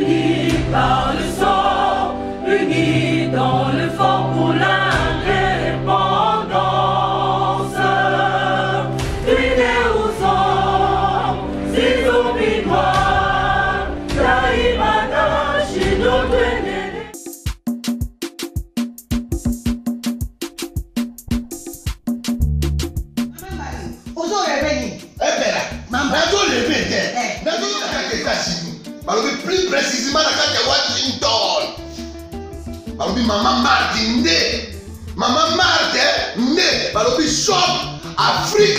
You.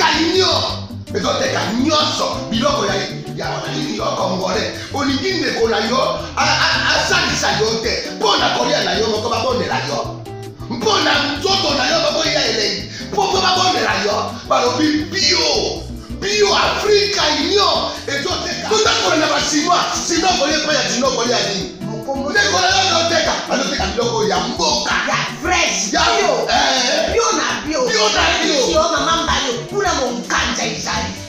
가리며 그래서 내가 이었어 밀어버려 야나이어 건거래 오니긴데 고나요 아아아싸리싸요 때 뻔나 거리야 나요 먹고 막 뻔내라요 뻔나 저도 나요 먹고 이야 이래 뻔뻔 막 뻔내라요 바로 비 비오 biyo afirika yiyɔ eto tɛ ka tó dákɔrɔ nàbà sinua sinua kɔli ɛkpɛ yà sinua kɔli yà ni nekɔrɔ yà lọ tɛ ka alo tɛ ka bilɔ k'o yà mbɔ ka yà fresh biyo ɛɛ biyo na Bio. Bio na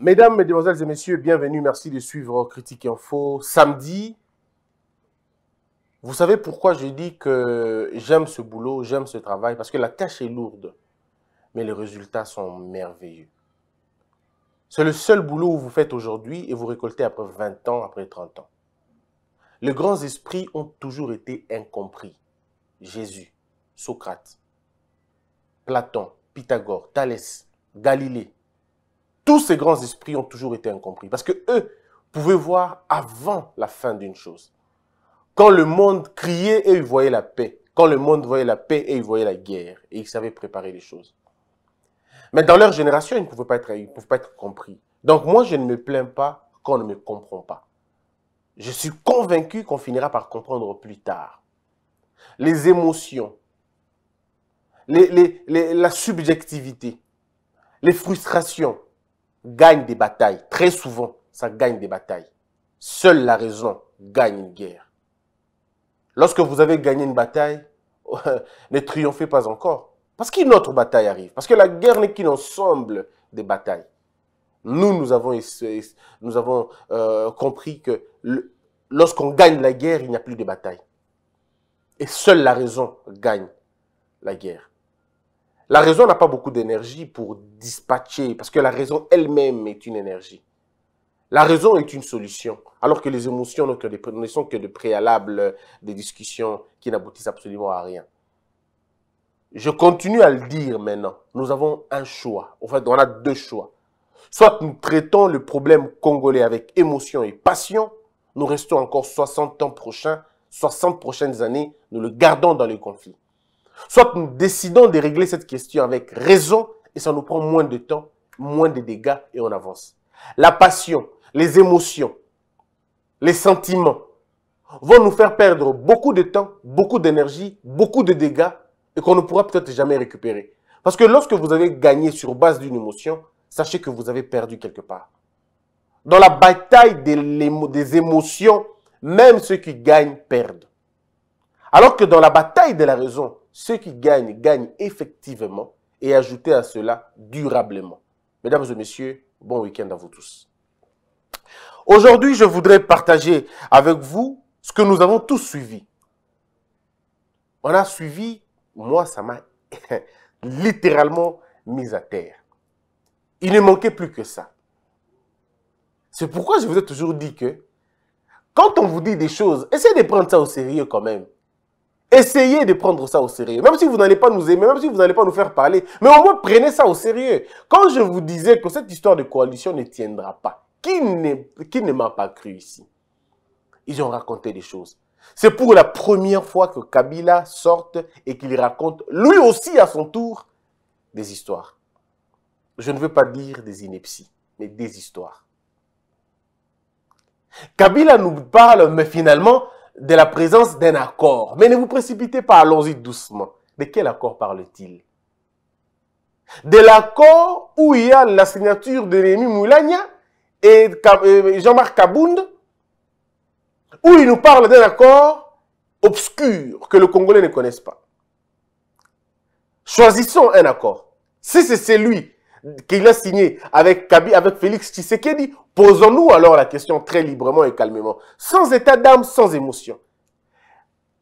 Mesdames, Mesdemoiselles et Messieurs, bienvenue. Merci de suivre Critique Info. Samedi, vous savez pourquoi je dis que j'aime ce boulot, j'aime ce travail Parce que la tâche est lourde, mais les résultats sont merveilleux. C'est le seul boulot que vous faites aujourd'hui et vous récoltez après 20 ans, après 30 ans. Les grands esprits ont toujours été incompris. Jésus, Socrate, Platon, Pythagore, Thalès, Galilée. Tous ces grands esprits ont toujours été incompris parce que eux pouvaient voir avant la fin d'une chose. Quand le monde criait et ils voyaient la paix, quand le monde voyait la paix et ils voyaient la guerre, et ils savaient préparer les choses. Mais dans leur génération, ils ne pouvaient pas être, ils ne pouvaient pas être compris. Donc moi, je ne me plains pas qu'on ne me comprend pas. Je suis convaincu qu'on finira par comprendre plus tard. Les émotions, la subjectivité, les frustrations gagnent des batailles. Très souvent, ça gagne des batailles. Seule la raison gagne une guerre. Lorsque vous avez gagné une bataille, ne triomphez pas encore. Parce qu'une autre bataille arrive. Parce que la guerre n'est qu'un ensemble de batailles. Nous, nous avons, nous avons euh, compris que lorsqu'on gagne la guerre, il n'y a plus de bataille. Et seule la raison gagne la guerre. La raison n'a pas beaucoup d'énergie pour dispatcher, parce que la raison elle-même est une énergie. La raison est une solution, alors que les émotions ne sont que des préalables euh, des discussions qui n'aboutissent absolument à rien. Je continue à le dire maintenant. Nous avons un choix. En fait, on a deux choix. Soit nous traitons le problème congolais avec émotion et passion, nous restons encore 60 ans prochains, 60 prochaines années, nous le gardons dans le conflit. Soit nous décidons de régler cette question avec raison et ça nous prend moins de temps, moins de dégâts et on avance. La passion, les émotions, les sentiments vont nous faire perdre beaucoup de temps, beaucoup d'énergie, beaucoup de dégâts et qu'on ne pourra peut-être jamais récupérer. Parce que lorsque vous avez gagné sur base d'une émotion, sachez que vous avez perdu quelque part. Dans la bataille des, émotions, même ceux qui gagnent perdent. Alors que dans la bataille de la raison, ceux qui gagnent gagnent effectivement et ajoutez à cela durablement. Mesdames et messieurs, bon week-end à vous tous. Aujourd'hui, je voudrais partager avec vous ce que nous avons tous suivi. On a suivi moi, ça m'a littéralement mis à terre. Il ne manquait plus que ça. C'est pourquoi je vous ai toujours dit que quand on vous dit des choses, essayez de prendre ça au sérieux quand même. Essayez de prendre ça au sérieux. Même si vous n'allez pas nous aimer, même si vous n'allez pas nous faire parler, mais au moins prenez ça au sérieux. Quand je vous disais que cette histoire de coalition ne tiendra pas, qui ne, qui ne m'a pas cru ici Ils ont raconté des choses. C'est pour la première fois que Kabila sorte et qu'il raconte, lui aussi à son tour, des histoires. Je ne veux pas dire des inepties, mais des histoires. Kabila nous parle, mais finalement, de la présence d'un accord. Mais ne vous précipitez pas, allons-y doucement. De quel accord parle-t-il De l'accord où il y a la signature de Rémi Moulagna et Jean-Marc Kabound où il nous parle d'un accord obscur que le Congolais ne connaisse pas. Choisissons un accord. Si c'est celui qu'il a signé avec avec Félix Tshisekedi, posons-nous alors la question très librement et calmement, sans état d'âme, sans émotion.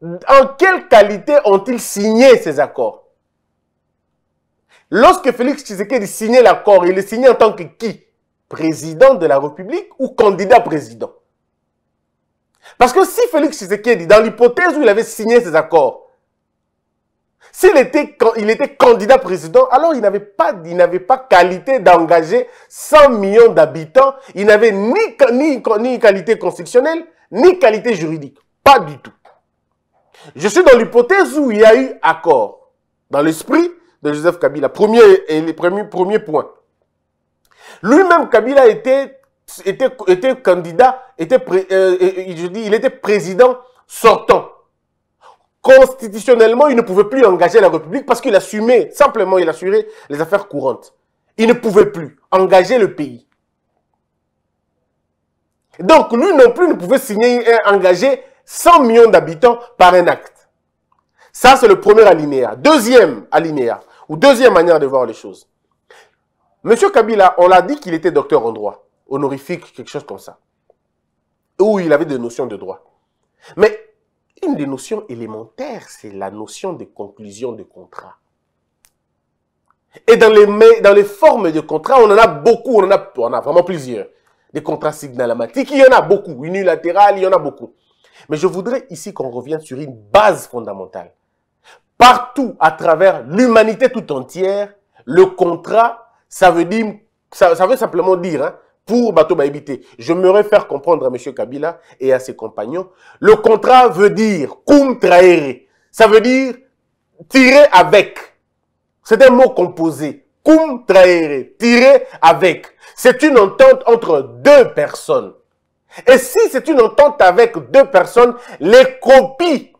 En quelle qualité ont-ils signé ces accords Lorsque Félix Tshisekedi signait l'accord, il le signé en tant que qui Président de la République ou candidat président parce que si Félix Tshisekedi, dans l'hypothèse où il avait signé ses accords, s'il était, il était candidat président, alors il n'avait pas, pas qualité d'engager 100 millions d'habitants. Il n'avait ni, ni, qualité constitutionnelle, ni qualité juridique. Pas du tout. Je suis dans l'hypothèse où il y a eu accord dans l'esprit de Joseph Kabila. Premier, et les premiers, premier point. Lui-même, Kabila était était, candidat, était, euh, euh, il était président sortant. Constitutionnellement, il ne pouvait plus engager la République parce qu'il assumait, simplement, il assurait les affaires courantes. Il ne pouvait plus engager le pays. Donc, lui non plus ne pouvait signer euh, engager 100 millions d'habitants par un acte. Ça, c'est le premier alinéa. Deuxième alinéa, ou deuxième manière de voir les choses. Monsieur Kabila, on l'a dit qu'il était docteur en droit honorifique, quelque chose comme ça. Où il avait des notions de droit. Mais une des notions élémentaires, c'est la notion de conclusion de contrat. Et dans les, dans les formes de contrat, on en a beaucoup, on en a, on a vraiment plusieurs. Des contrats signalamatiques, il y en a beaucoup. Unilatéral, il y en a beaucoup. Mais je voudrais ici qu'on revienne sur une base fondamentale. Partout à travers l'humanité tout entière, le contrat, ça veut, dire, veut simplement dire hein, pour Bato habité. Je me réfère comprendre à M. Kabila et à ses compagnons. Le contrat veut dire cum traere. Ça veut dire tirer avec. C'est un mot composé. Cum traere. Tirer avec. C'est une entente entre deux personnes. Et si c'est une entente avec deux personnes, les copies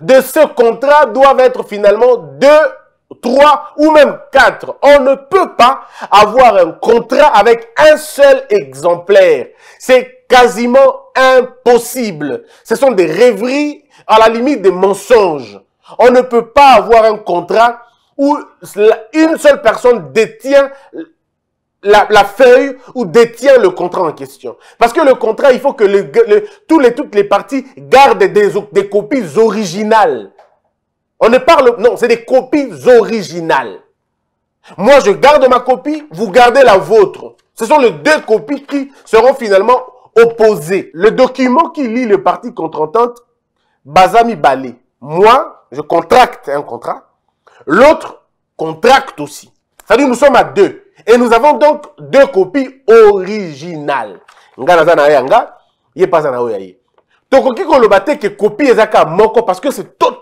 de ce contrat doivent être finalement deux Trois ou même quatre. On ne peut pas avoir un contrat avec un seul exemplaire. C'est quasiment impossible. Ce sont des rêveries, à la limite des mensonges. On ne peut pas avoir un contrat où une seule personne détient la, feuille ou détient le contrat en question. Parce que le contrat, il faut que tous les, toutes les parties gardent des copies originales. On ne parle... Non, c'est des copies originales. Moi, je garde ma copie, vous gardez la vôtre. Ce sont les deux copies qui seront finalement opposées. Le document qui lit le parti contre-entente, Bazami Balé. Moi, je contracte un contrat. L'autre contracte aussi. C'est-à-dire, nous sommes à deux. Et nous avons donc deux copies originales. le que copie ezaka moko parce que c'est tout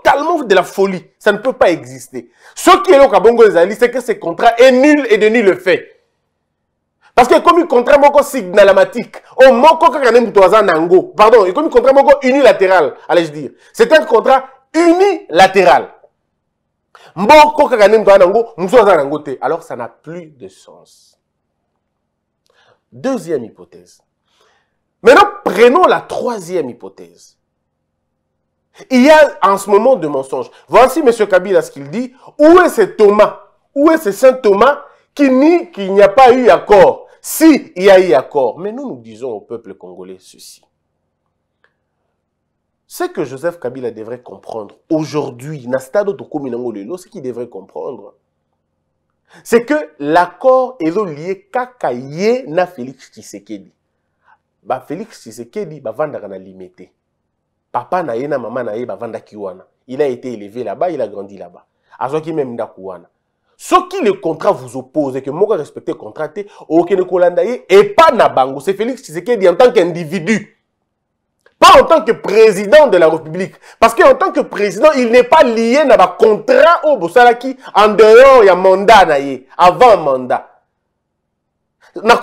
de la folie. Ça ne peut pas exister. Ce qui est le Kabongo Zali, c'est que ce contrat est nul et de nul le fait. Parce que comme un contrat moko signalématique, au moko kakane nango, pardon, et comme un contrat moko unilatéral, allez je dire. C'est un contrat unilatéral. kakane nango, nango te. Alors ça n'a plus de sens. Deuxième hypothèse. Maintenant, prenons la troisième hypothèse. Il y a en ce moment de mensonges. Voici M. Kabila ce qu'il dit. Où est ce Thomas Où est ce saint Thomas qui nie qu'il n'y a pas eu accord Si, il y a eu accord. Mais nous, nous disons au peuple congolais ceci. Ce que Joseph Kabila devrait comprendre aujourd'hui, Nastado ce qu'il devrait comprendre, c'est que l'accord est lié à na Félix Tshisekedi. Félix Tshisekedi, va vendre la limiter papa na na mama na avant il a été élevé là-bas il a grandi là-bas azwaki même ndako Ce qui le contrat vous oppose et que je respecte contrat et okende kolanda na c'est félix tshisekedi en tant qu'individu pas en tant que président de la république parce qu'en tant que président il n'est pas lié au contrat. au bosalaki en dehors y mandat na mandat. avant mandat mais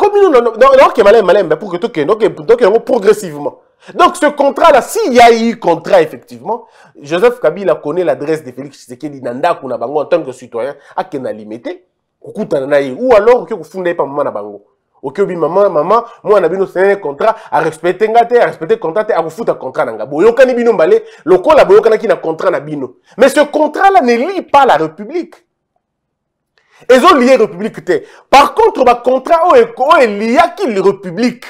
pour que tout le monde progressivement donc ce contrat-là, s'il y a eu contrat, effectivement, Joseph Kabila connaît l'adresse de Félix Tshisekedi Nanda Kounabango en tant que citoyen, à qui n'a limité, ou alors que vous fondez pas maman Nabango. Ok, oui, maman, maman, moi, on a bien un contrat, à respecter à respecter contrat, à vous foutre un contrat, nanga. Boyokani bino balé, le col a boyokana qui n'a contrat Mais ce contrat-là ne lie pas la République. Ils ont lié République Par contre, le contrat, oh, est lié à qui la République?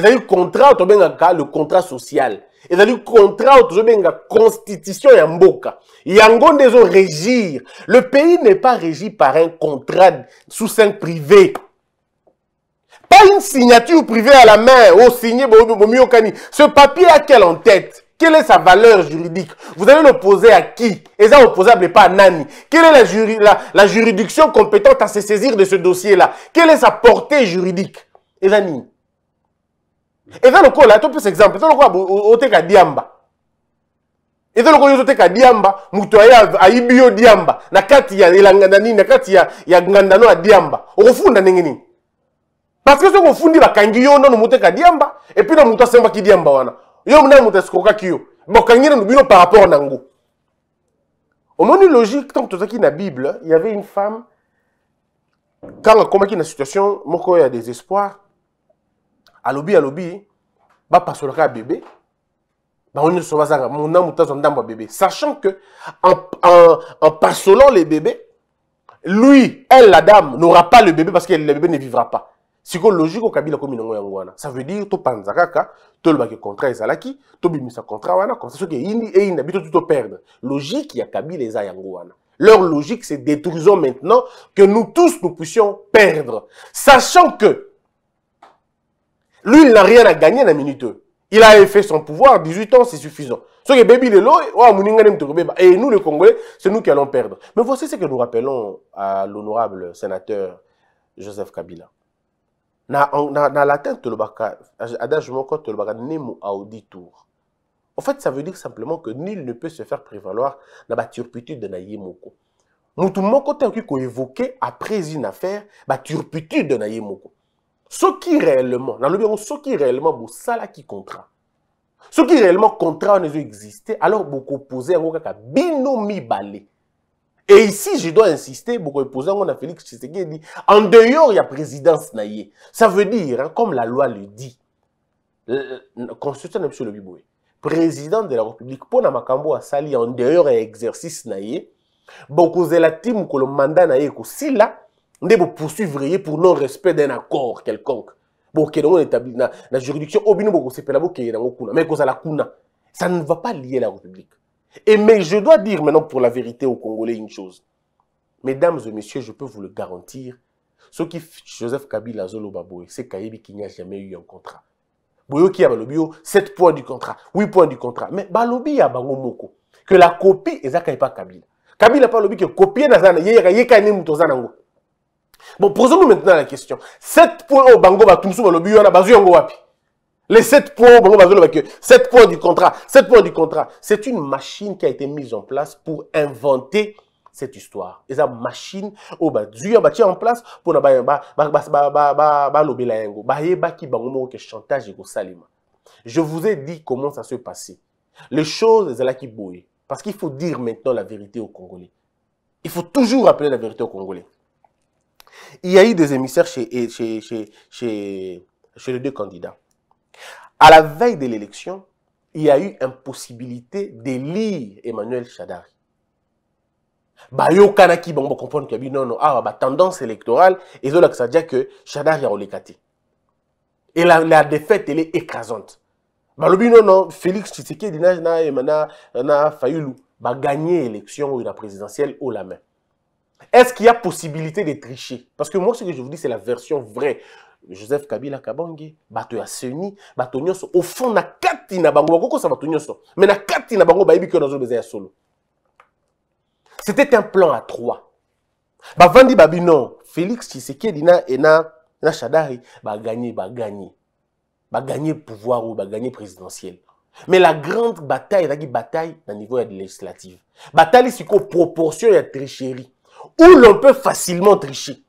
le contrat au tobengaka le contrat social le contrat de la constitution ya mboka yango des régir? le pays n'est pas régi par un contrat sous cinq privé pas une signature privée à la main au oh, signé ce papier a quelle en tête Quelle est sa valeur juridique Vous allez l'opposer à qui Et ça, opposable pas à Nani. Quelle est la, juridiction compétente à se saisir de ce dossier-là Quelle est sa portée juridique Et Nani, eza lokola topesa exemple eza lokola oteka diamba eza lokola yo ka diamba moto a ayibi diamba na kati ya elanga nini na kati ya, ngandano ya diamba okofunda ndenge parce que soki ofundi bakangi yo nanu moteka diamba epui na semba ki diamba wana yo a skoka kiyo. bino par rapport nango logique dans la bible y avait une femme kanga na situation moko ya désespoir alobi alobi bapasolaka va pas ne nyonso pas mondamu tazwa ndambo ya bébé, sachant que en, en, en le bébé lui elle la dame n'aura pas le bébé parce que le bébé ne vivra pas sikoyo logique Kabila okabila komi nango en ça veut dire tout topanza kaka le contrat ezalaki bimisa contrat wana comme ça que il et na tout tu perdre. logique il y a kabila et yango Leur logique, c'est détruisons maintenant que nous tous, nous puissions perdre. Sachant que lui, il n'a rien à gagner dans la minute. Il a fait son pouvoir, 18 ans, c'est suffisant. Ce que Baby Lelo, oh, et nous les Congolais, c'est nous qui allons perdre. Mais voici ce que nous rappelons à l'honorable sénateur Joseph Kabila. Na, na, na latin, nemo tour. En fait, ça veut dire simplement que nul ne peut se faire prévaloir dans la turpitude de Nayemoko. moko tant qu'il évoqué après une affaire, la turpitude de Yemoko. Ce qui réellement bien, ce qui réellement qui contrat qui réellement contrat ne veut existe alors poser un un bino balé. et ici je dois insister poser on a félix tshisekedi en dehors il a présidence a ça veut dire hein, comme la loi le dit constitution de M. Le président de la république pour na makambo Sali, en dehors il exercice a ye que le mandat manda que si là nde poursuivre ye pour non respect d'un accord quelconque pour ngo na établi la juridiction oyo bino bokosepela a nango kuna mais la kuna ça ne va pas lier la république et mais je dois dire maintenant pour la vérité aux congolais une chose mesdames et messieurs je peux vous le garantir ce qui joseph kabila azoloba boye c'est qu'il n'y a jamais eu un contrat boyoki qui a Balobio, 7 points du contrat 8 points du contrat mais balobi a bango moko que la copie n'est pas kabila kabila pas alobi ke copie naza na ye pas moto aza nango Bon, posons-nous maintenant la question. 7 points au Bango Batumsu Balobi a Bazu en Wapi. Les 7 points au Bango Bazu Yango 7 points du contrat. 7 points du contrat. C'est une machine qui a été mise en place pour inventer cette histoire. Et ça, machine au Bazu Yango Batia en place pour na Bayamba Balobi la Yango. yeba ki eh, bah, Bango Moko chantage Ego Salima. Je vous ai dit comment ça se passait. Les choses, sont là qui bouillent. Parce qu'il faut dire maintenant la vérité aux Congolais. Il faut toujours rappeler la vérité aux Congolais. Il y a eu des émissaires chez, chez, chez, chez, les deux candidats. À la veille de l'élection, il y a eu impossibilité d'élire Emmanuel Chadari. bayokanaki bango bakomprendre que binono awa ah, bah, tendance électorale ezolakisa que ke chadar ya l'écarté. et la, défaite elle est écrasante bah, non nono félix tshisekedi na, na, na, na fayulu baganye élection ou la présidentielle au la main est-ce qu'il y a possibilité de tricher Parce que moi, ce que je vous dis, c'est la version vraie. Joseph Kabila Kabangé, bato ya bato nyonso, au fond na kati na bango, bako kosa bato nyonso, mais na kati na bango, bayebi kyo nazo bezeya solo. C'était un plan à trois. Bavandi babi non, Félix Tshisekedi na ena na Shadari, ba gagner, ba gagner. Ba gagner pouvoir ou ba gagner présidentiel. Mais la grande bataille, la bataille, au niveau législatif, législative. Bataille, sur quoi proportion ya tricherie où l'on peut facilement tricher.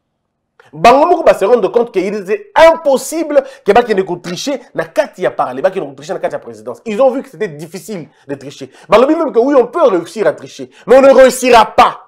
Bangomoko va se rendre compte qu'il est était impossible que coûte tricher na Katia ya parle ne tricher na Katia présidence ils ont vu que c'était difficile de tricher balobi même que oui on peut réussir à tricher mais on ne réussira pas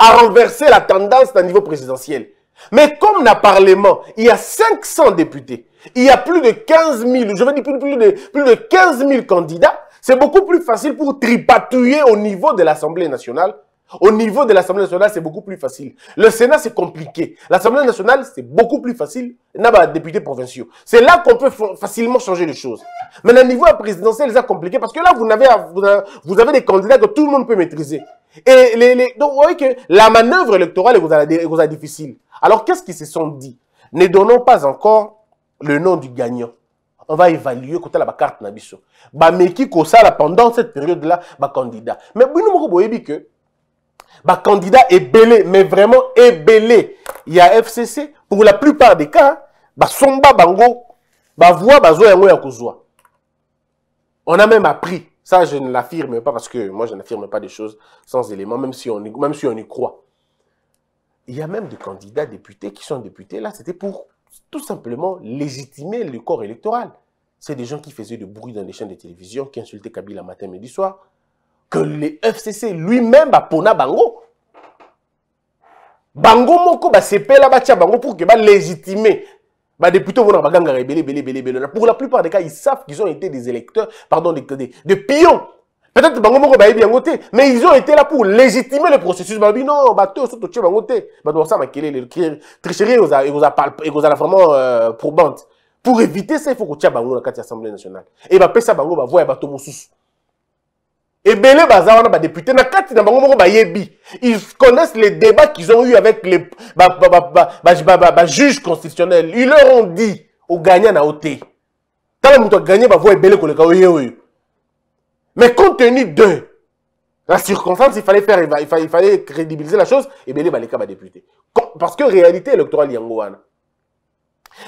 à renverser la tendance d'un niveau présidentiel mais comme dans le parlement il y a 500 députés il y a plus de 15 000 je veux dire de, plus de 15 000 candidats c'est beaucoup plus facile pour tripatouiller au niveau de l'assemblée nationale au niveau de l'Assemblée nationale, c'est beaucoup plus facile. Le Sénat, c'est compliqué. L'Assemblée nationale, c'est beaucoup plus facile. Naba, députés provinciaux. C'est là qu'on peut facilement changer les choses. Mais au niveau présidentiel, c'est compliqué parce que là, vous avez, vous avez des candidats que tout le monde peut maîtriser. Et donc, vous voyez que la manœuvre électorale est vous difficile. Alors, qu'est-ce qu'ils se sont dit Ne donnons pas encore le nom du gagnant on va évaluer côté la carte Nabisso. Bah ba pendant cette période là le candidat mais nous pas dit que bah, candidat est belé, mais vraiment est belé. Il y a FCC, pour la plupart des cas, bah, somba, bango, bah, voix, bah, zo, yango, yango, On a même appris. Ça, je ne l'affirme pas parce que moi, je n'affirme pas des choses sans éléments, même si on y, même si on y croit. Il y a même des candidats députés qui sont députés. Là, c'était pour tout simplement légitimer le corps électoral. C'est des gens qui faisaient du bruit dans les chaînes de télévision, qui insultaient Kabila matin, midi, soir, que le FCC lui-même Pona bango bango moko la batia bango pour que balégitimer badéputé wana bagangaka ebele ebele ebele ebele pour la plupart des cas ils savent qu'ils ont été des électeurs pardon des, des, des pions peut-être bango moko bayebi yango te mais ils ont été là pour légitimer le processus balobi non bato oyo totie bango te bato bakosala le tricherie a vraiment euh, probante pour éviter ça il faut aies bango na kati ya assemblée nationale e bapesa bango bavoya bato mosusu et baza wana députés na ils connaissent les débats qu'ils ont eu avec les juges constitutionnels. ils leur ont dit au gagnant Quand te moto gagné, koleka mais compte tenu de la circonstance il fallait faire il fallait, crédibiliser la chose et ebele les députés. parce que réalité électorale un wana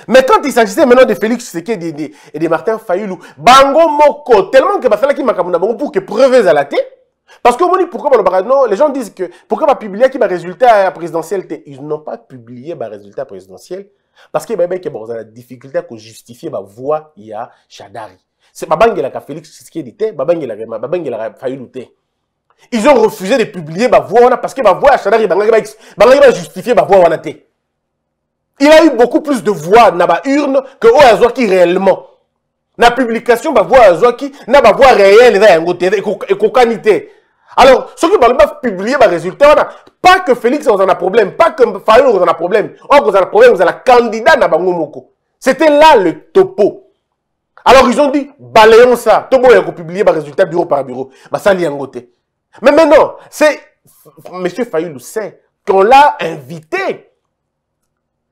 mais quand il s'agissait maintenant de Félix Seke et de, Martin Fayoulou, Bango Moko, tellement que Bafala qui m'a pour que preuves à la tête, parce que pourquoi non, les gens disent que pourquoi pas publier qui va résultat présidentiel ils n'ont pas publié ma résultat présidentiel parce que ben, ben que bon la difficulté à justifier ma voix il y a Chadari. C'est ka Félix Tshisekedi dit babangela ma Fayoulou Ils ont refusé de publier ma voix parce que ma voix à Chadari bangela ba justifier ma voix la te. Il a eu beaucoup plus de voix dans la urne que Oazwaki réellement. Dans la publication, la voix il dans la voix réelle, et cocanité. Alors, ceux qui va bah, publier les bah, résultats, pas que Félix a un problème, pas que Fayou a un problème, on a un problème, Vous a un candidat naba Bangomoko. C'était là le topo. Alors ils ont dit, balayons ça. Tout le monde a publié les bah, résultats bureau par bureau. Bah ça l'y Mais maintenant, c'est Monsieur le sait qu'on l'a invité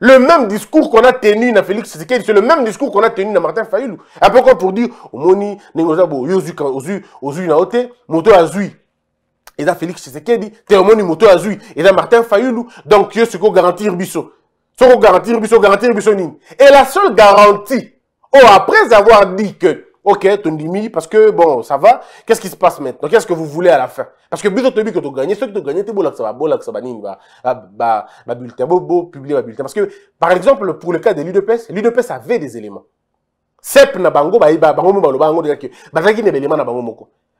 le même discours qu'on a tenu dans Félix Tshisekedi, c'est le même discours qu'on a tenu dans Martin Fayulu. Après quoi pour dire omoni nengoza bo yozu osu, ozu ozu na moto azui. Et là Félix Tshisekedi, te moni moto azui et là Martin Fayoulou, donc yo ce qu'on garantir Bisso. Ce qu'on garantit Bisso, garantir Bisso, Et la seule garantie oh après avoir dit que Ok, demi parce que bon, ça va. Qu'est-ce qui se passe maintenant Qu'est-ce que vous voulez à la fin Parce que tu que tu gagnes, que tu gagnes, tu bolak ça va, ça publier Parce que, par exemple, pour le cas de l'UDPS, l'UDPS avait des éléments. CEP na bango, bah,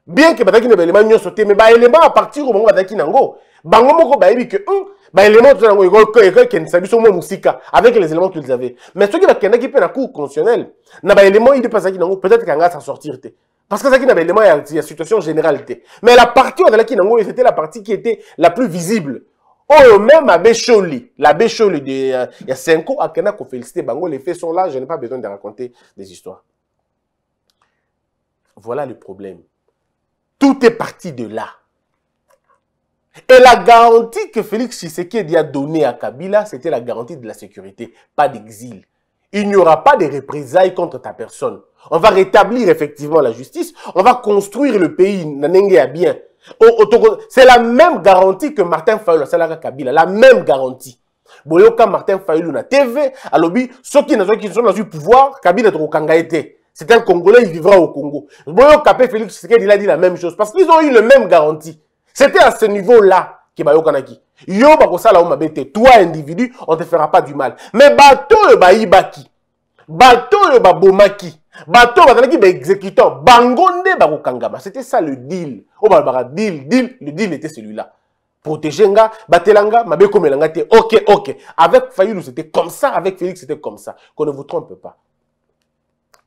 Bien que bazaki n'est nyo sauté, mais bah, à partir au moment baélément tozango ekokendisa sur mwa musique avec les éléments qu'ils avaient mais qui soki bakendaki mpe na cour constitutionnelle na baélément idp azalaki nango peut-être kanga sortir te parce que qui na baélément la situation générale mais la partie a azalaki nango c'était la partie qui était la plus visible oyo oh, même abe sholi la sholi de euh, ans, cinco qu'on félicité, bango les faits sont là je n'ai pas besoin de raconter des histoires voilà le problème tout est parti de là et la garantie que Félix Tshisekedi a donnée à Kabila, c'était la garantie de la sécurité, pas d'exil. Il n'y aura pas de représailles contre ta personne. On va rétablir effectivement la justice, on va construire le pays, Nanenge bien. C'est la même garantie que Martin Fayulu à Kabila, la même garantie. Boyoka Martin Fayulu na TV, à lobby, ceux qui sont dans le pouvoir, Kabila est C'est un Congolais, il vivra au Congo. Boyoka Félix Tshisekedi, a dit la même chose, parce qu'ils ont eu la même garantie. C'était à ce niveau-là que Kanaki. Yo bah, sala o mabete, toi individu, on te fera pas du mal. Mais bato bateau, baibaki. Bato ba babomaki. Bato Le ba bah, exécutant, bangonde bah, kangama. C'était ça le deal. O oh, deal, deal, le deal était celui-là. Protéger nga, batelanga, mabe komelanga te. OK, OK. Avec Fayoulou, c'était comme ça, avec Félix, c'était comme ça. Qu'on ne vous trompe pas.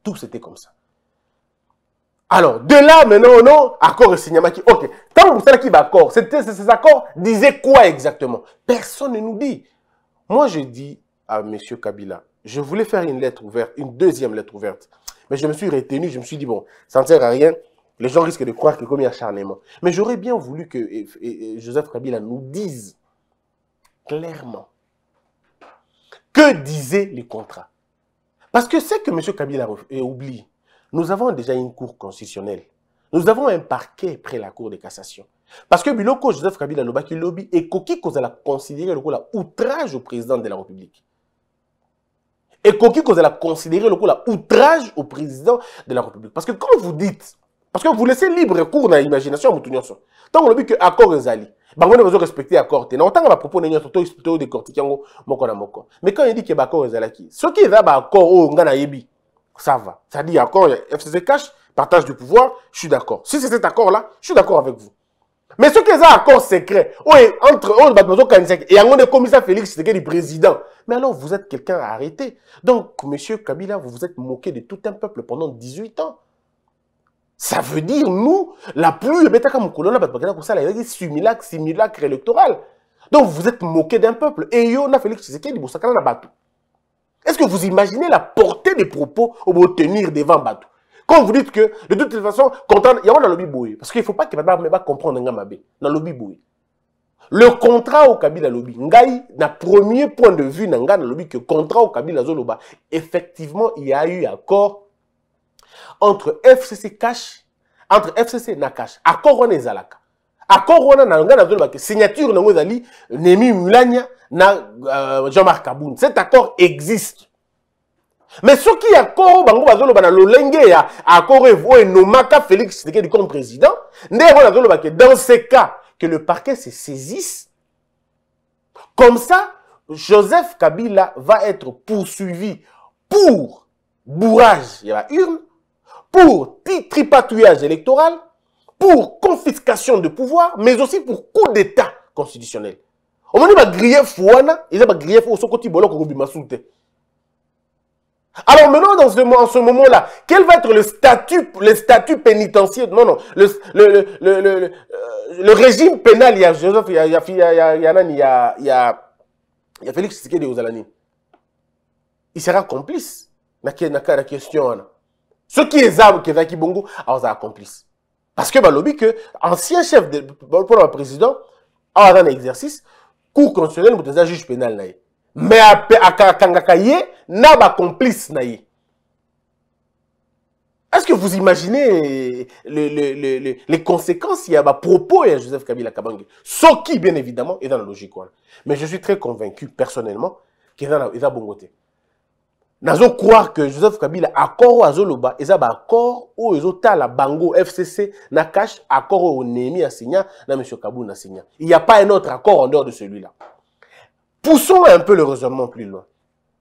Tout c'était comme ça. Alors, de là, maintenant, non, accord et signamaki. Ok. Tant que vous savez qui va accord, ces accords disaient quoi exactement Personne ne nous dit. Moi, je dis à M. Kabila, je voulais faire une lettre ouverte, une deuxième lettre ouverte. Mais je me suis retenu, je me suis dit, bon, ça ne sert à rien. Les gens risquent de croire que comme il y a acharnement. Mais j'aurais bien voulu que Joseph Kabila nous dise clairement que disaient les contrats. Parce que c'est que M. Kabila euh, oublie, nous avons déjà une cour constitutionnelle. Nous avons un parquet près la cour de cassation. Parce que Biloko Joseph Kabila Lobaki Lobby et Koki Kozala considéré le coup la outrage au président de la République. Et Koki Kozala considéré le coup la outrage au président de la République. Parce que quand vous dites, parce que vous laissez libre cours dans l'imagination à Moutounianso, tant qu'on a dit que accord Zali, bah, besoin de respecter accord en na otanga va proposer une autre toyo décortike yango moko na moko mais quand il dit que bah, ce ezalaki soki eza accord au oh, nga yébi ça va. Ça dit accord, FCC cash, partage du pouvoir, je suis d'accord. Si c'est cet accord-là, je suis d'accord avec vous. Mais ce qui est un accord secret, entre on et et on est commissaire Félix Tshisekedi le président. Mais alors vous êtes quelqu'un à arrêter. Donc monsieur Kabila, vous vous êtes moqué de tout un peuple pendant 18 ans. Ça veut dire nous, la pluie betaka mukolona il ça. La yaki simulacre simulacre électoral. Donc vous êtes moqué d'un peuple et yo a Félix Tshisekedi bosakala na est-ce que vous imaginez la portée des propos au tenir devant Batou Quand vous dites que, de toute façon, il y a un lobby boué. Parce qu'il ne faut pas que va me comprenne Ngamabé Dans lobby boué. Le contrat au Kabila lobby, ngai, na premier point de vue, nanga, le lobby, que contrat au Kabila Zoloba, effectivement, il y a eu accord entre FCC Cash, entre FCC Nakash, Accord on est Zalaka. Accord on a, un na la signature, nanga, Zali, Nemi Mulania, na euh, Jean-Marc Kaboun. Cet accord existe. Mais ce qui est bango lolenge ya accord evo Nomaka Félix comme président, dans ces cas que le parquet se saisisse comme ça Joseph Kabila va être poursuivi pour bourrage il y la urne, pour tripatouillage électoral, pour confiscation de pouvoir, mais aussi pour coup d'État constitutionnel. On omoni bagrief il eza bagrief oyo sokoti boloko kobima su te alors maintenant dans ce, en ce moment là quel va être le statut le statut pénitentiaire non non le, le, le, le, le, euh, régime pénal il joseph a Joseph, il y a nani il y a félix tshisekedi ozala il sera complice na, question. la question qui soki qui kezalaki bongo akozala ah, complice parce que balobi que ancien chef de, pour le président y ah, un exercice cour constitutionnelle moto un juge pénal Mais à Kangakaye, akangaka na pas complice est-ce que vous imaginez les conséquences il y a propos de Joseph Kabila Kabange Ce qui, bien évidemment, est dans la logique. Mais je suis très convaincu, personnellement, qu'il y dans la, bonne côté nazo croire que Joseph Kabila accord à loba et ba accord oyo la bango FCC na cache accord au Némi à signé na monsieur Kabou a il n'y a pas un autre accord en dehors de celui-là poussons un peu le raisonnement plus loin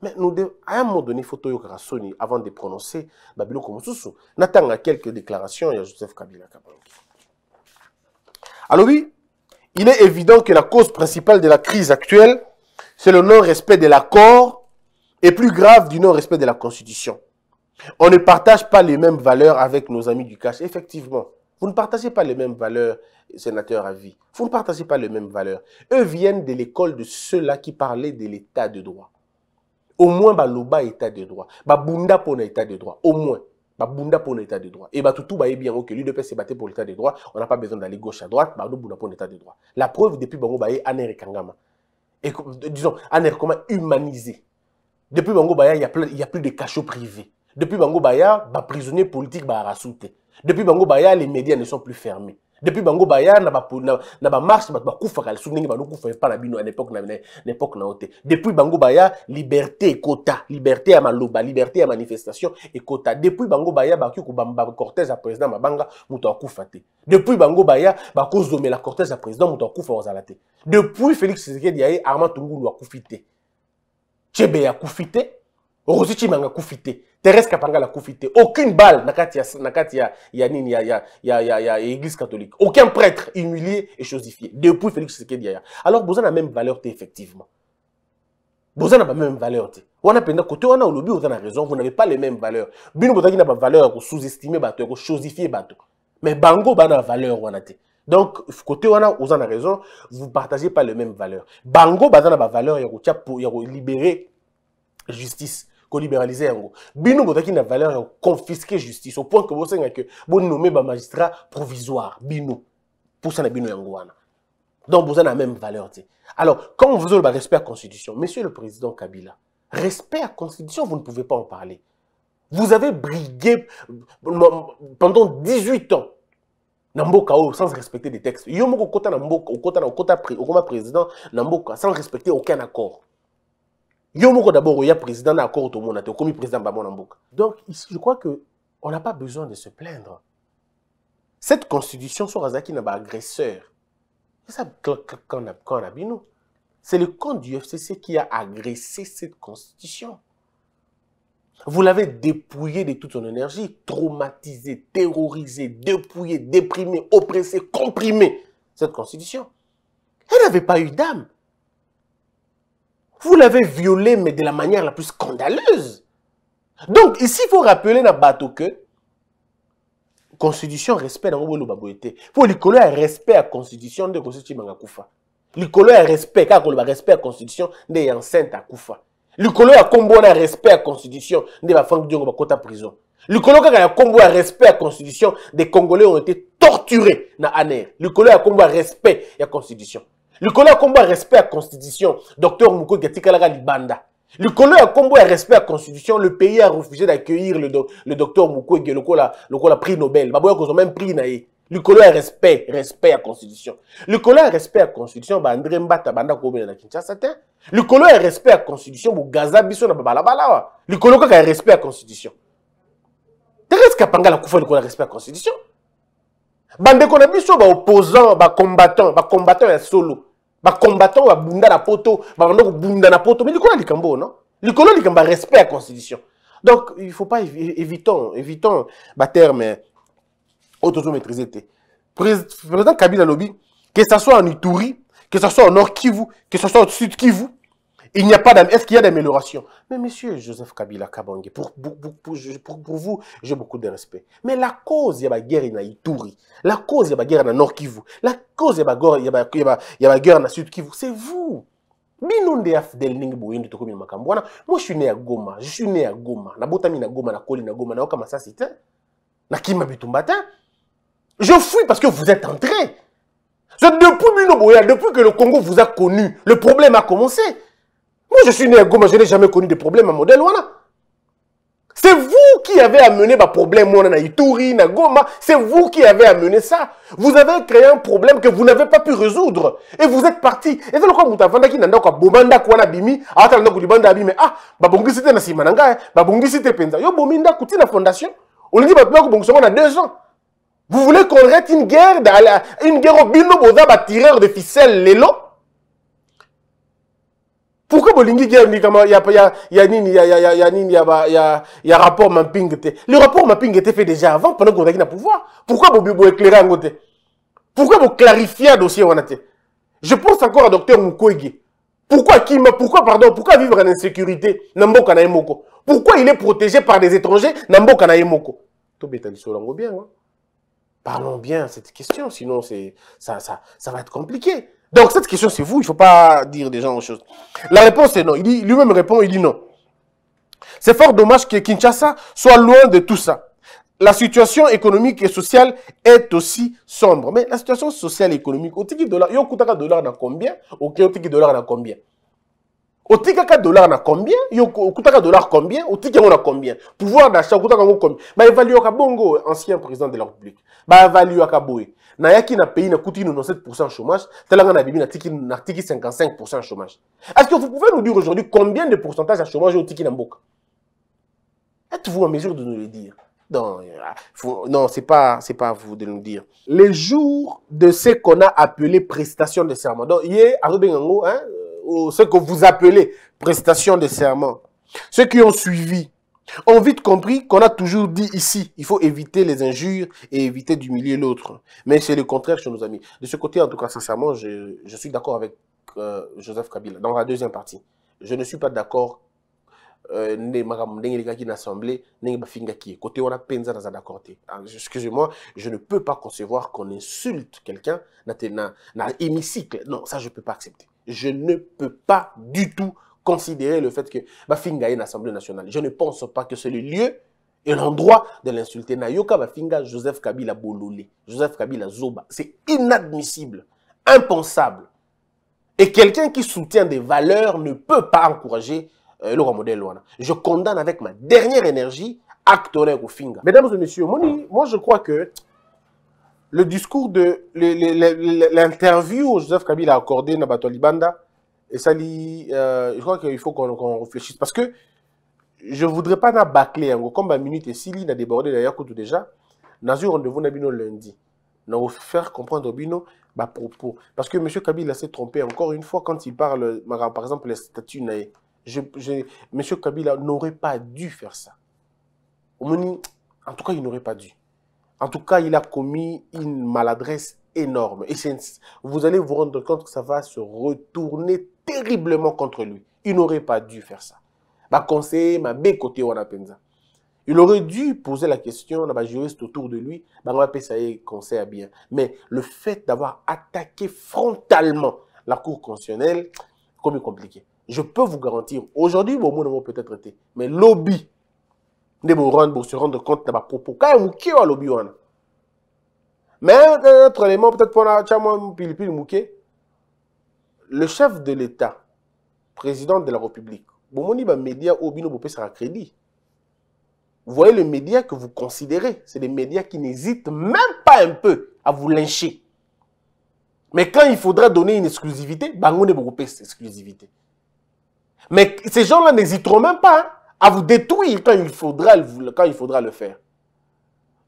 mais nous devons, à un moment donné il faut toyoka Sony avant de prononcer babilo komosusu natanga quelques déclarations à Joseph Kabila Kabangi alors oui il est évident que la cause principale de la crise actuelle c'est le non-respect de l'accord et plus grave du non-respect de la Constitution. On ne partage pas les mêmes valeurs avec nos amis du cash. Effectivement, vous ne partagez pas les mêmes valeurs, sénateur à vie. Vous ne partagez pas les mêmes valeurs. Eux viennent de l'école de ceux-là qui parlaient de l'état de droit. Au moins, baloba état de droit. Bunda pour l'état de droit. Au moins. Bunda pour l'état de droit. Et bah, tout bah, est bien, ok, l'UDP s'est battu pour l'état de droit. On n'a pas besoin d'aller gauche à droite. Bah, pour l'état de droit. La preuve, depuis, bah, bah, est Aner disons, comment humaniser depuis Bango Baya, il n'y a, plus de cachots privés. Depuis Bango Baya, les bah, prisonniers politiques bah, sont Depuis Bango Baya, les médias ne sont plus fermés. Depuis Bango Baya, na y na une marche Je kufa kal souning ba kufa pas la bino à l'époque na Depuis Bango Baya, liberté et quota, liberté à maloba, liberté à manifestation et quota. Depuis Bango Baya, bah, y a bamba cortège à président mabanga muto kufa Depuis Bango Baya, a une cortège à président muto kufa Depuis Félix Sisekedi, Armand été akufite. Chebe a koufité, Rosichi m'a akufi tereska Thérèse Kapanga a koufité. aucune balle na ya na ya ya église catholique aucun prêtre humilié et chosifié depuis Félix Tshisekedi vous alors la même valeur effectivement. effectivement avez la même valeur On wana penda côté lobby, on même raison vous n'avez pas les mêmes valeurs vous avez na pas valeur vous sous estimez vous ko chosifier Mais mais bango bana valeur a valeur donc côté wana vous a raison vous partagez pas les mêmes valeurs bango bazana ba valeur ya pour ya libérer justice pour libéraliser il bino a une valeur pour confisquer justice au point que savez que vous nommez ba magistrat provisoire bino pour ça bino donc vous avez la même valeur alors quand vous avez le respect à la constitution monsieur le président Kabila respect à la constitution vous ne pouvez pas en parler vous avez brigué pendant 18 ans Namboka sans respecter des textes. Yomoko kota namboka, okota na okota okoma président namboka sans respecter aucun accord. Yomoko d'abord il y a président d'accord tout le monde, comme président Bamon namboka. Donc ici je crois que on n'a pas besoin de se plaindre. Cette constitution sur Azaki n'a pas agresseur. C'est ça quand on a, C'est le camp du FCC qui a agressé cette constitution. Vous l'avez dépouillé de toute son énergie, traumatisé, terrorisé, dépouillé, déprimé, oppressé, comprimé, cette constitution. Elle n'avait pas eu d'âme. Vous l'avez violée, mais de la manière la plus scandaleuse. Donc, ici, il faut rappeler la bateau que constitution respect dans le Il Pour l'icolo a respect à constitution de constitution mangakufa. Koufa. il respect, car respect à constitution de à le a a wana ya respect à constitution nde bafrank diongo en prison Le colo a nkombo ya respect la constitution des congolais ont été torturés na Le colo a combo à respect la constitution Le colo combo ya respect à constitution docteur mukwege atikalaka libanda likolo a combo a respect la constitution le pays a refusé d'accueillir le, do, le docteur le lokola le prix nobel baboya a même prix na le ya respect respect à constitution Le ya respect constitution. constitution André mbata banda ko na kinshasa te Le ya respect à constitution Gaza, biso na babalabala wa Le kaka ya respect à constitution terese la kufa Le ya respect à constitution bandeko na biso combattant, ba combattant ya solo combattant ba Bunda na poto babanda bunda na poto mai likolo ya likambo non. Le ya likambo ya respect à constitution donc il faut pas évitons évitons terme. Autosométrisé. président kabila lobby, que ce soit en ituri que ce soit en nord kivu que ce soit au sud kivu il n'y a pas est-ce qu'il y a d'amélioration mais monsieur Joseph Kabila Kabange pour vous j'ai beaucoup de respect mais la cause il y a la guerre en Ituri la cause il y a la guerre en Nord Kivu la cause il y a la guerre en Sud Kivu c'est vous bino de afdel ndenge boye moi je suis né à Goma je suis né à Goma botami na Goma Koli na Goma na okama sasite Na bitumba te je fuis parce que vous êtes entré. Depuis Munoboya, depuis que le Congo vous a connu, le problème a commencé. Moi, je suis né à Goma, je n'ai jamais connu de problème à modèle Wana. C'est vous qui avez amené ma problème, on a Ituri, na Goma. C'est vous qui avez amené ça. Vous avez créé un problème que vous n'avez pas pu résoudre. Et vous êtes parti. Et c'est le quoi Moutavanda qui n'a pas bomanda kwana bimi. Ata n'a pas bimi. Ah, ah babongi c'était na simananga. Babongi c'était penza. Yo bominda kouti la fondation. On dit babongi c'était na deux ans. Vous voulez qu'on arrête une guerre, une guerre au bino tireur de ficelle lelo pourquoi bolingi guerre a ya il y a il y a il y a rapport mapping le rapport mapping était fait déjà avant pendant qu'on a le pouvoir pourquoi vous éclairer en côté pourquoi vous clarifier dossier on je pense encore à docteur Mukwege pourquoi pourquoi pardon pourquoi vivre en insécurité pourquoi il est protégé par des étrangers na mboka na Tout to bien Parlons bien cette question, sinon ça, ça, ça va être compliqué. Donc cette question, c'est vous, il ne faut pas dire des gens aux choses. La réponse est non. Lui-même répond, il dit non. C'est fort dommage que Kinshasa soit loin de tout ça. La situation économique et sociale est aussi sombre. Mais la situation sociale et économique, au tiki dollar, il y a un dollar dans combien Au de dollar dans combien au otikaka dollar na combien yo à dollar combien otiki yango a combien pouvoir d'achat okutaka a combien baevaluaka bongo ancien président de la république évaluer boye nayaki na pays kutini 97 chômage talanga na natiki 55 chômage est-ce que vous pouvez nous dire aujourd'hui combien de pourcentage de chômage otiki na mboka êtes-vous en mesure de nous le dire non, ce ah, non c'est pas, c'est pas à vous de nous dire. Les jours de ce qu'on a appelé prestation de serment. Donc, hier, hein, ce que vous appelez prestation de serment, ceux qui ont suivi, ont vite compris qu'on a toujours dit ici, il faut éviter les injures et éviter d'humilier l'autre. Mais c'est le contraire chez nos amis. De ce côté, en tout cas, sincèrement, je, suis d'accord avec euh, Joseph Kabila dans la deuxième partie. Je ne suis pas d'accord euh, côté on a ah, excusez-moi je ne peux pas concevoir qu'on insulte quelqu'un dans un hémicycle non ça je ne peux pas accepter je ne peux pas du tout considérer le fait que Bafinga est une assemblée nationale. Je ne pense pas que c'est le lieu et l'endroit de l'insulter. Nayoka Bafinga, Joseph Kabila Bololé, Joseph Kabila Zoba. C'est inadmissible, impensable. Et quelqu'un qui soutient des valeurs ne peut pas encourager euh, le modèle. Je condamne avec ma dernière énergie acteur Finga. Mesdames et messieurs, moi je crois que le discours de l'interview où Joseph Kabila a accordé à Libanda, et ça, euh, je crois qu'il faut qu'on réfléchisse. Parce que je ne voudrais pas na bâcler, comme ma minute et il a débordé d'ailleurs tout déjà, dans un rendez-vous Nabino lundi. Nous faire comprendre Bino ma bah, propos. Parce que M. Kabila s'est trompé encore une fois quand il parle, par exemple, les statuts Monsieur M. Kabila n'aurait pas dû faire ça. En tout cas, il n'aurait pas dû. En tout cas, il a commis une maladresse énorme. Et vous allez vous rendre compte que ça va se retourner terriblement contre lui. Il n'aurait pas dû faire ça. Ma conseiller, ma côté Il aurait dû poser la question à ma juriste autour de lui, bah, on conseil à bien. Mais le fait d'avoir attaqué frontalement la Cour constitutionnelle, comme compliqué. Je peux vous garantir, aujourd'hui, bon, mot peut-être été, mais lobby de se rendre compte na bapropo kaka e moke oyo alobi mais un autre élément peut-être pour la pilipili le chef de l'état président de la république bomoni médias oyo bino bopesaka crédit vous voyez les médias que vous considérez c'est des médias qui n'hésitent même pas un peu à vous lyncher mais quand il faudra donner une exclusivité bango pas une exclusivité mais ces gens là n'hésiteront même pas hein à vous détruire quand il faudra, quand il faudra le faire.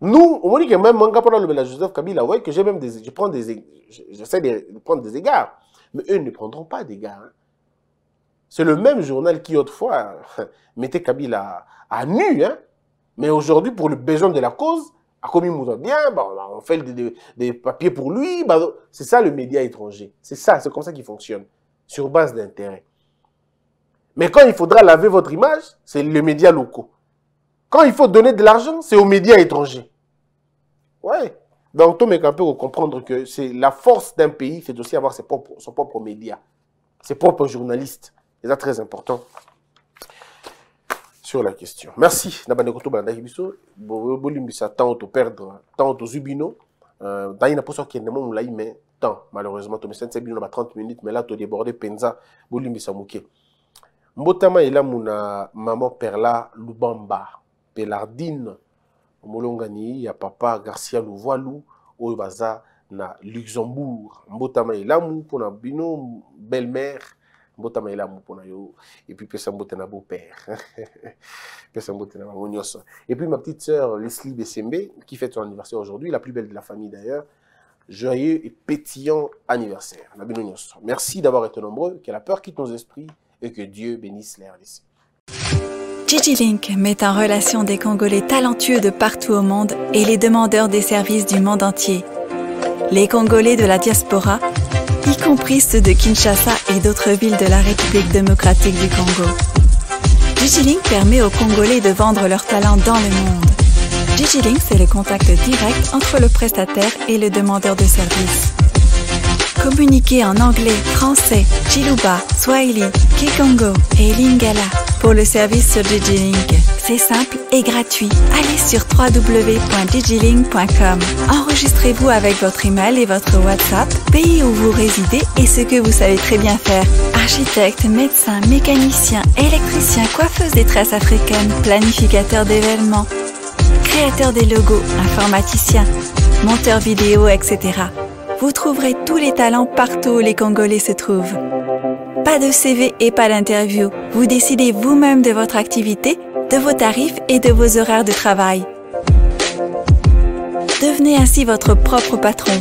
Nous, on dit que même Manga pendant le Joseph Kabila, voyez que j'ai je prends des, j'essaie de prendre des égards, mais eux ne prendront pas d'égards. Hein. C'est le même journal qui autrefois mettait Kabila à, nu, hein. mais aujourd'hui, pour le besoin de la cause, a commis bien, bah, on fait des, papiers pour lui. Bah, c'est ça le média étranger. C'est ça, c'est comme ça qu'il fonctionne, sur base d'intérêt. Mais quand il faudra laver votre image, c'est les médias locaux. Quand il faut donner de l'argent, c'est aux médias étrangers. Ouais. Donc, Tom Ekampe peut comprendre que c'est la force d'un pays, c'est aussi avoir ses propres, son propre média, ses propres journalistes. C'est ça très important sur la question. Merci. Nabanekoto Bandakibiso, Bolimbisa, perdre, tant au Zubino. D'ailleurs, pour ça qu'il y a mais tant, malheureusement, Tom Ekampe, c'est 30 minutes, mais là, tu débordé Penza, Bolimbisa Mouké mbotama elamu na maman perla lubamba pelardine molongani ya papa garcia Louvoilou, au baza na luxembourg mbotama elamu pona bino belle mère. mbotama elamu Pona yo puis pesa mbote na beau-père pesa mbote na bango Et puis ma petite sœur leslie Bessembe, qui fête son anniversaire aujourd'hui la plus belle de la famille d'ailleurs joyeux et pétillant anniversaire merci d'avoir été nombreux que la peur quitte nos esprits et que Dieu bénisse les Gigi Link met en relation des Congolais talentueux de partout au monde et les demandeurs des services du monde entier. Les Congolais de la diaspora, y compris ceux de Kinshasa et d'autres villes de la République démocratique du Congo. Digilink permet aux Congolais de vendre leurs talents dans le monde. Digilink, c'est le contact direct entre le prestataire et le demandeur de services communiquer en anglais, français, Chiluba, Swahili, Kikongo et Lingala pour le service sur DigiLink. C'est simple et gratuit. Allez sur www.digilink.com. Enregistrez-vous avec votre email et votre WhatsApp, pays où vous résidez et ce que vous savez très bien faire. Architecte, médecin, mécanicien, électricien, coiffeuse des tresses africaines, planificateur d'événements, créateur des logos, informaticien, monteur vidéo, etc. Vous trouverez tous les talents partout où les Congolais se trouvent. Pas de CV et pas d'interview. Vous décidez vous-même de votre activité, de vos tarifs et de vos horaires de travail. Devenez ainsi votre propre patron.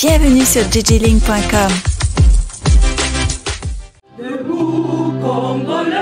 Bienvenue sur congolais